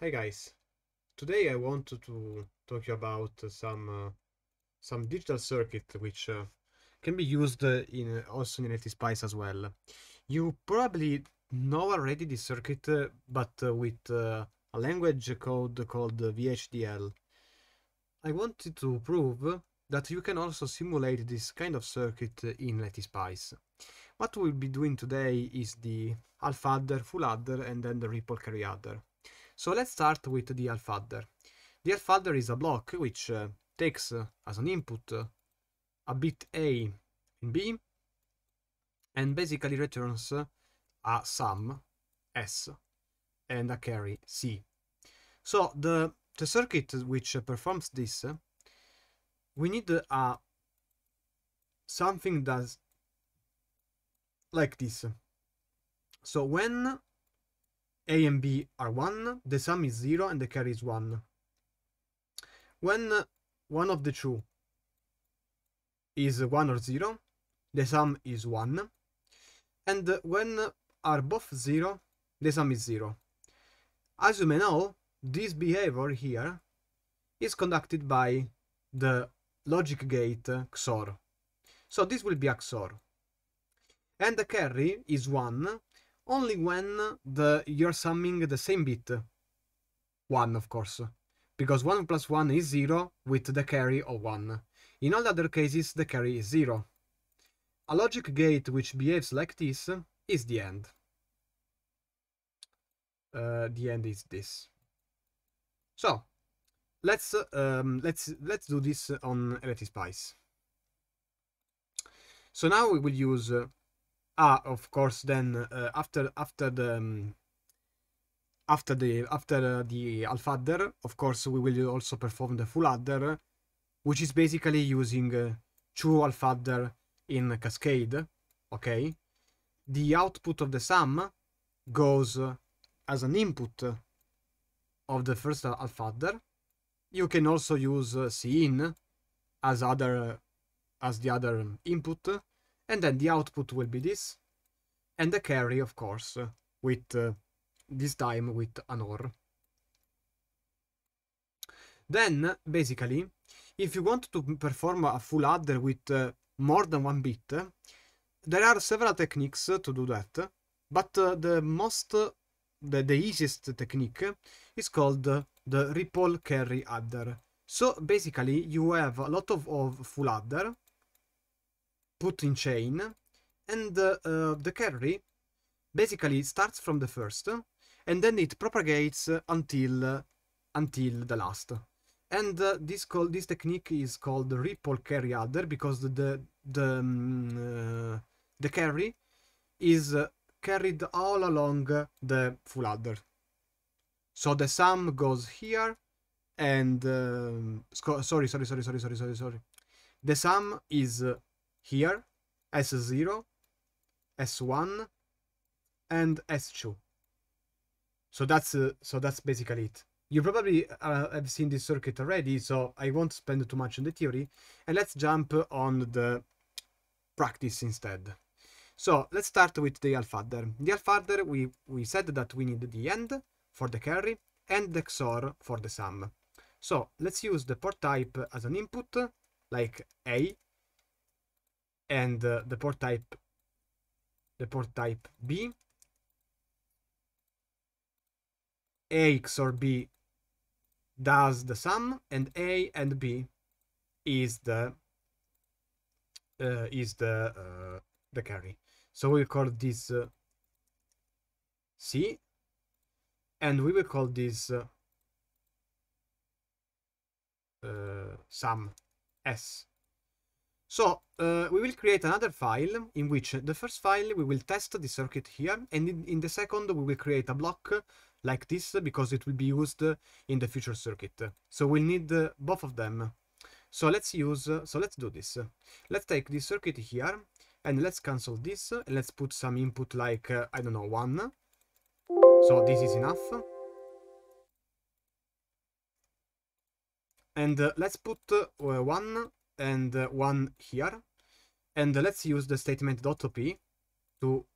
Hey guys, today I wanted to talk about uh, some uh, some digital circuit which uh, can be used uh, in uh, also in NFT Spice as well. You probably know already this circuit, but with a language code called VHDL. I wanted to prove that you can also simulate this kind of circuit in LetiSpice. What we'll be doing today is the half adder, full adder, and then the ripple carry adder. So let's start with the elf adder. The elf adder is a block which uh, takes uh, as an input uh, a bit A and B and basically returns uh, a sum S and a carry C. So the, the circuit which performs this, uh, we need a something that's like this. So when a and b are 1, the sum is 0 and the carry is 1. When one of the two is 1 or 0, the sum is 1, and when are both 0, the sum is 0. As you may know, this behavior here is conducted by the logic gate XOR. So this will be XOR. And the carry is 1 only when the you're summing the same bit. 1, of course, because 1 plus 1 is 0 with the carry of 1. In all other cases, the carry is 0. A logic gate which behaves like this is the end. Uh, the end is this. So, let's um, let's let's do this on Spice. So now we will use uh, ah of course then uh, after after the um, after the after uh, the half adder of course we will also perform the full adder which is basically using uh, two half adder in cascade okay the output of the sum goes uh, as an input of the first half adder you can also use uh, cin as other as the other input and then the output will be this, and the carry, of course, with uh, this time with an OR. Then, basically, if you want to perform a full adder with uh, more than one bit, there are several techniques to do that, but uh, the most, the, the easiest technique is called the ripple carry adder. So basically you have a lot of, of full adder put in chain and uh, the carry basically starts from the first and then it propagates until until the last and uh, this call this technique is called ripple carry adder because the the the, um, uh, the carry is uh, carried all along the full adder so the sum goes here and um, sorry sorry sorry sorry sorry sorry sorry the sum is here S0, S1, and S2. So that's uh, so that's basically it. You probably uh, have seen this circuit already, so I won't spend too much on the theory, and let's jump on the practice instead. So let's start with the alfadder. The alfadder, we, we said that we need the end for the carry and the XOR for the sum. So let's use the port type as an input, like A, and the port type the port type B A XOR B does the sum and A and B is the uh, is the uh, the carry. So we call this uh, C, and we will call this uh, uh, sum S. So uh, we will create another file in which the first file we will test the circuit here and in, in the second we will create a block like this because it will be used in the future circuit. So we'll need both of them. So let's use, so let's do this. Let's take this circuit here and let's cancel this and let's put some input like, uh, I don't know, one. So this is enough. And uh, let's put uh, one and uh, one here. And uh, let's use the statement op to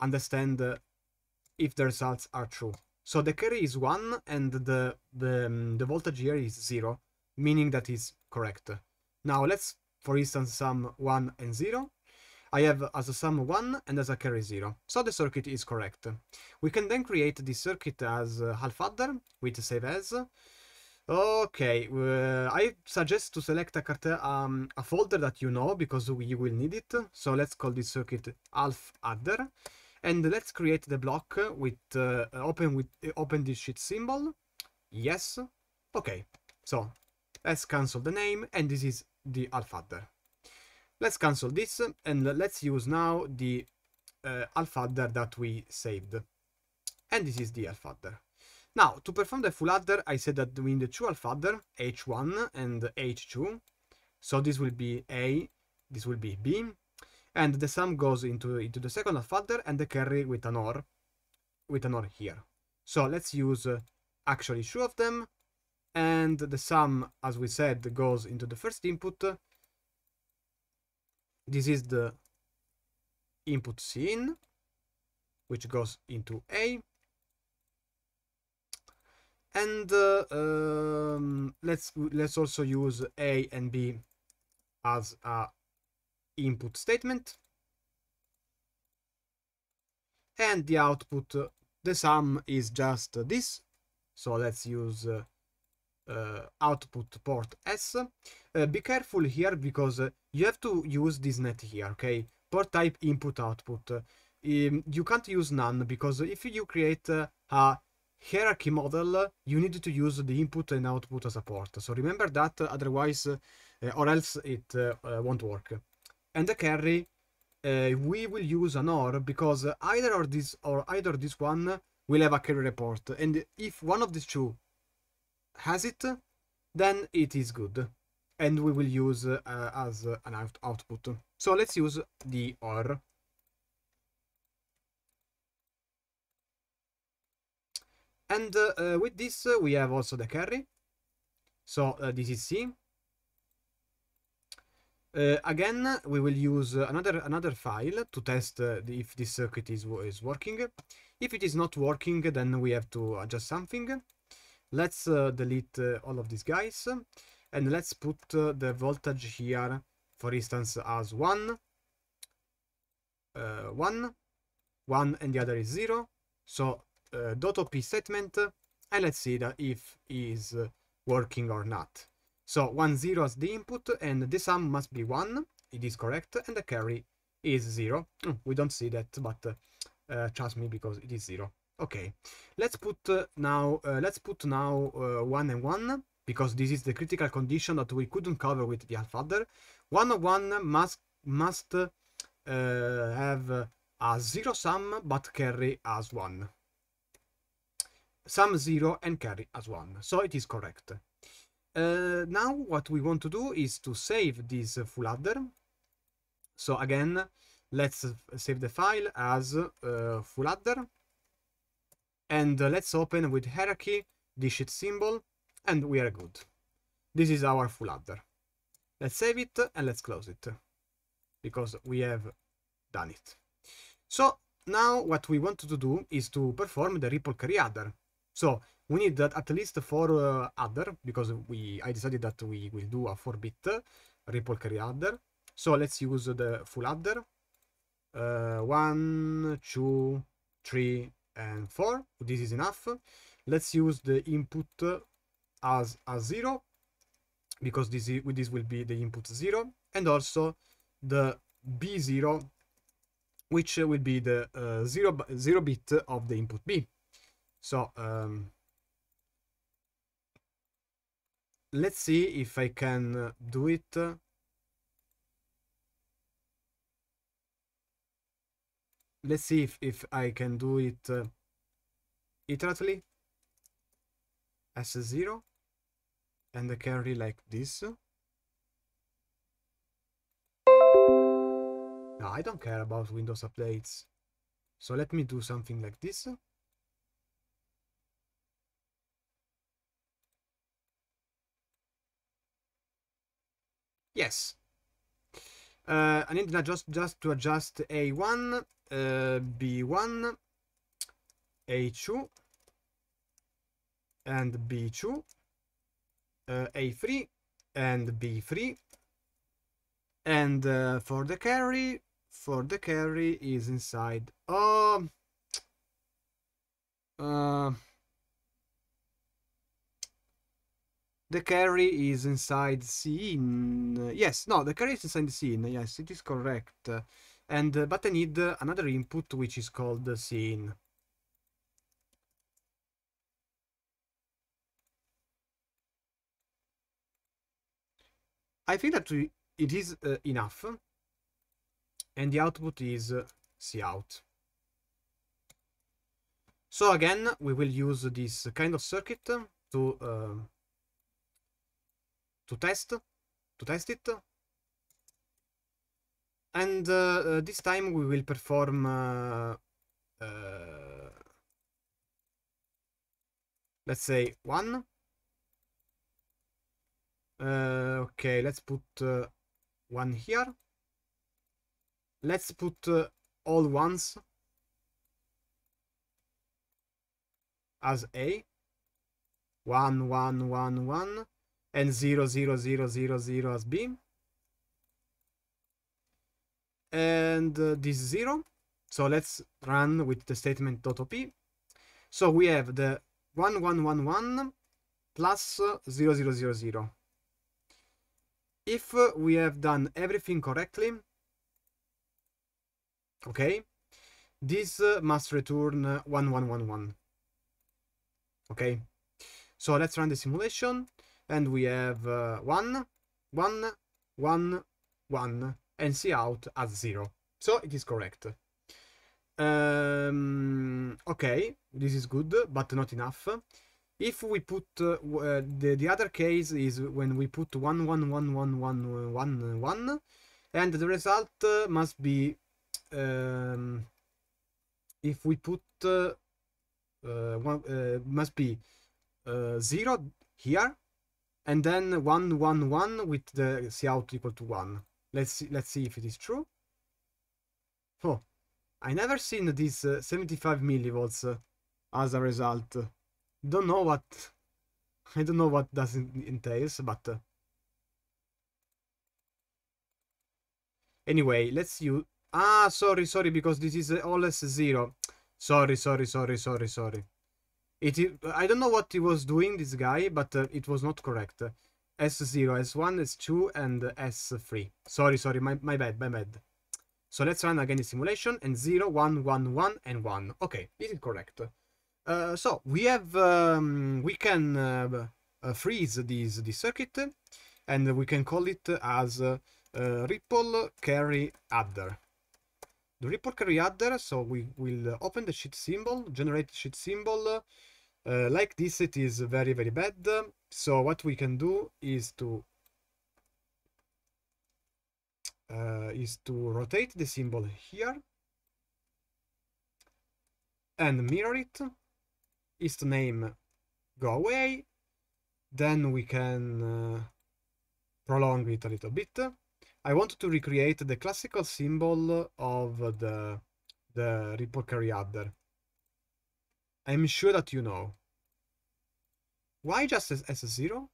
understand uh, if the results are true. So the carry is 1 and the, the, um, the voltage here is 0, meaning that is correct. Now let's, for instance, sum 1 and 0. I have as a sum 1 and as a carry 0, so the circuit is correct. We can then create this circuit as uh, half adder with save as, Okay, uh, I suggest to select a, cartel, um, a folder that you know because we will need it. So let's call this circuit alf adder and let's create the block with uh, open with open this sheet symbol. Yes. Okay. So let's cancel the name and this is the alf adder. Let's cancel this and let's use now the uh, alf adder that we saved. And this is the alf adder. Now, to perform the full adder, I said that we need the two half adder, h1 and h2. So this will be a, this will be b, and the sum goes into, into the second adder and the carry with an OR, with an OR here. So let's use uh, actually two of them, and the sum, as we said, goes into the first input. This is the input scene, which goes into A, and uh, um, let's let's also use a and b as a input statement and the output uh, the sum is just uh, this so let's use uh, uh, output port s uh, be careful here because you have to use this net here okay port type input output um, you can't use none because if you create a hierarchy model, you need to use the input and output as a port. So remember that, otherwise, uh, or else it uh, uh, won't work. And the carry, we will use an OR because either or this or either this one will have a carry report. And if one of these two has it, then it is good. And we will use uh, as an out output. So let's use the OR. And uh, uh, with this, uh, we have also the carry. So this is C. Uh, again, we will use another another file to test uh, if this circuit is, is working. If it is not working, then we have to adjust something. Let's delete all of these guys and let's put the voltage here, for instance, as 1, 1, 1 and the other is 0. So uh, .op statement and let's see that if is uh, working or not. So 1, 0 is the input and the sum must be 1, it is correct, and the carry is 0. Mm, we don't see that, but uh, uh, trust me because it is 0. Okay, let's put uh, now, uh, let's put now 1 and 1 because this is the critical condition that we couldn't cover with the alfadder. 1 and 1 must, must have a zero sum but carry as 1 sum 0 and carry as 1. So it is correct. Uh, now what we want to do is to save this full adder. So again, let's save the file as uh, full adder. And uh, let's open with hierarchy, digit symbol, and we are good. This is our full adder. Let's save it and let's close it because we have done it. So now what we want to do is to perform the ripple carry adder. So we need that at least four uh, adder because we I decided that we will do a 4-bit uh, ripple carry adder. So let's use the full adder. Uh, one, two, three, and four. This is enough. Let's use the input as a zero because this is, this will be the input zero and also the B0 which will be the uh, zero, zero bit of the input B. So um, let's see if I can uh, do it. Uh, let's see if, if I can do it uh, as a 0 and I carry like this. No, I don't care about Windows updates. So let me do something like this. Yes. Uh, I need to adjust, just to adjust A1, uh, B1, A2, and B2, uh, A3, and B3. And uh, for the carry, for the carry is inside. Oh. Uh, The carry is inside scene. Yes, no, the carry is inside the scene. Yes, it is correct. And uh, but I need uh, another input which is called the scene. I think that we, it is uh, enough. And the output is uh, cout. So again, we will use this kind of circuit to um, to test to test it and uh, uh, this time we will perform uh, uh, let's say one uh, okay let's put uh, one here let's put all ones as a one one one one and 0, 0, 0, 0, 0 as b. And uh, this 0. So let's run with the statement dot op. So we have the 1111 plus uh, 0000. If uh, we have done everything correctly, okay, this uh, must return 1111. Okay, so let's run the simulation and we have uh, 1, 1, 1, 1, and C out as 0. So it is correct. Um, okay, this is good, but not enough. If we put uh, uh, the, the other case is when we put 1, 1, 1, 1, 1, 1, 1, and the result uh, must be um, if we put uh, uh, one, uh, must be uh, 0 here and then 1 1 1 with the cout equal to 1 let's see let's see if it is true oh i never seen this uh, 75 millivolts uh, as a result don't know what i don't know what does it entails but uh, anyway let's use ah sorry sorry because this is all s0 sorry sorry sorry sorry sorry it, I don't know what he was doing, this guy, but uh, it was not correct. S0, S1, S2, and S3. Sorry, sorry, my, my bad, my bad. So let's run again the simulation, and 0, 1, 1, 1, and 1. Okay, is it correct? Uh, so, we have, um, we can uh, uh freeze this, this circuit, and we can call it as uh, ripple carry adder the ripple carry adder, so we will open the sheet symbol, generate sheet symbol, uh, like this, it is very, very bad. So what we can do is to uh, is to rotate the symbol here and mirror it. Is to name go away. Then we can uh, prolong it a little bit. I want to recreate the classical symbol of the the Ripple Carry Adder. I'm sure that you know. Why just as, as a zero?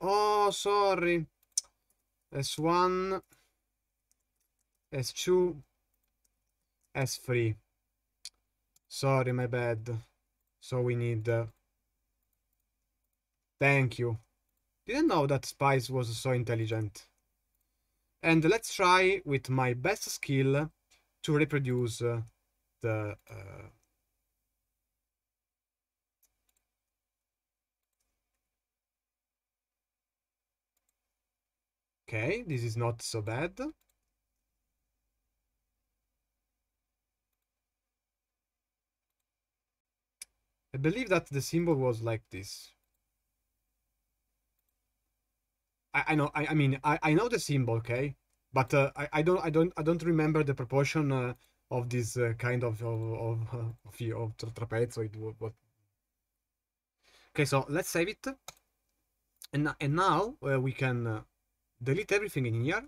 Oh, sorry. S1, S2, S3. Sorry, my bad. So we need... Uh... Thank you. Didn't know that Spice was so intelligent. And let's try with my best skill to reproduce uh, the uh, Okay, this is not so bad. I believe that the symbol was like this. I, I know, I, I mean, I, I know the symbol, okay? but uh, I, I don't I don't I don't remember the proportion uh, of this uh, kind of of of, of, of trapezoid. What? Okay, so let's save it, and and now uh, we can uh, delete everything in here,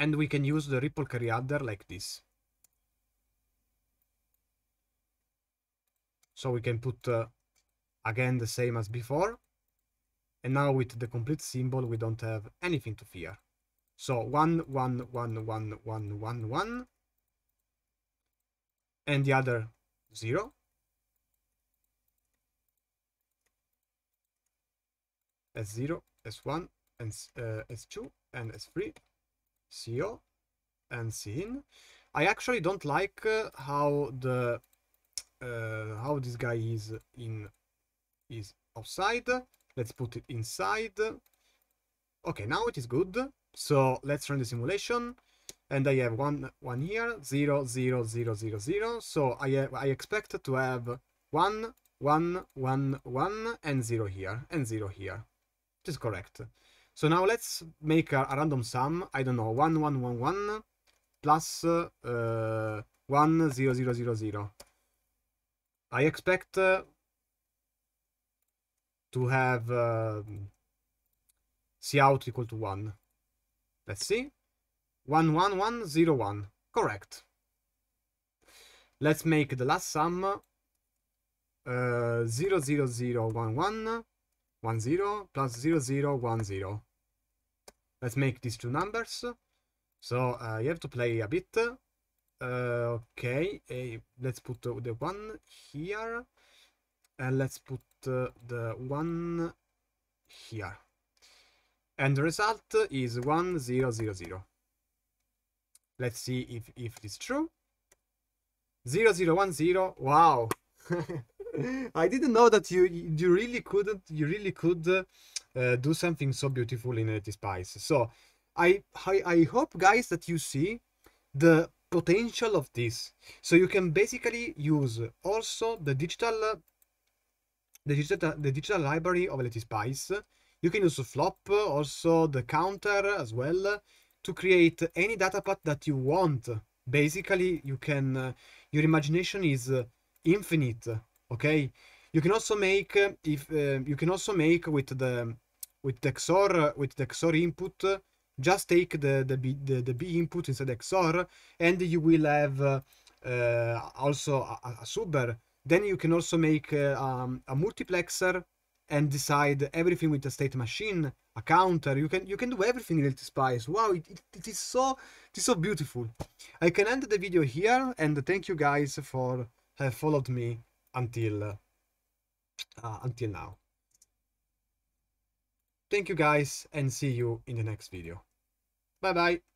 and we can use the ripple carry adder like this. So we can put uh, again the same as before and now with the complete symbol, we don't have anything to fear. So one, one, one, one, one, one, one. And the other zero. S0, S1, and uh, S2, and S3, CO, and Sin. I actually don't like uh, how the uh, how this guy is in is outside. Let's put it inside. Okay, now it is good. So let's run the simulation. And I have one one here, zero, zero, zero, zero, zero. So I I expect to have one, one, one, one, and zero here, and zero here. Which is correct. So now let's make a, a random sum. I don't know, one, one, one, one, plus uh, one, zero, zero, zero, zero. I expect uh, to have um, C out equal to 1. Let's see. 1, 1, 1, 0, 1. Correct. Let's make the last sum uh, 0, 0, 0, 1, 1, 1, 0, plus 0, 0, 1, 0. Let's make these two numbers. So uh, you have to play a bit. Uh, okay, uh, let's put the one here. And let's put uh, the one here. And the result is 1000. 0. zero, zero. Let's see if, if it's true. 0. Wow. I didn't know that you you really couldn't you really could uh, uh do something so beautiful in Unity Spice. So I, I I hope guys that you see the potential of this. So you can basically use also the digital the digital, the digital library of LTSpice. You can use flop, also the counter as well, to create any data path that you want. Basically, you can, uh, your imagination is uh, infinite, okay? You can also make, uh, if uh, you can also make with the, with the XOR, uh, with the XOR input, uh, just take the, the, B, the, the B input inside XOR, and you will have also a, a super then you can also make uh, um, a multiplexer and decide everything with a state machine, a counter. You can you can do everything in LTSpice. Wow, it, it, it is so it is so beautiful. I can end the video here and thank you guys for have followed me until uh, uh until now. Thank you guys and see you in the next video. Bye bye.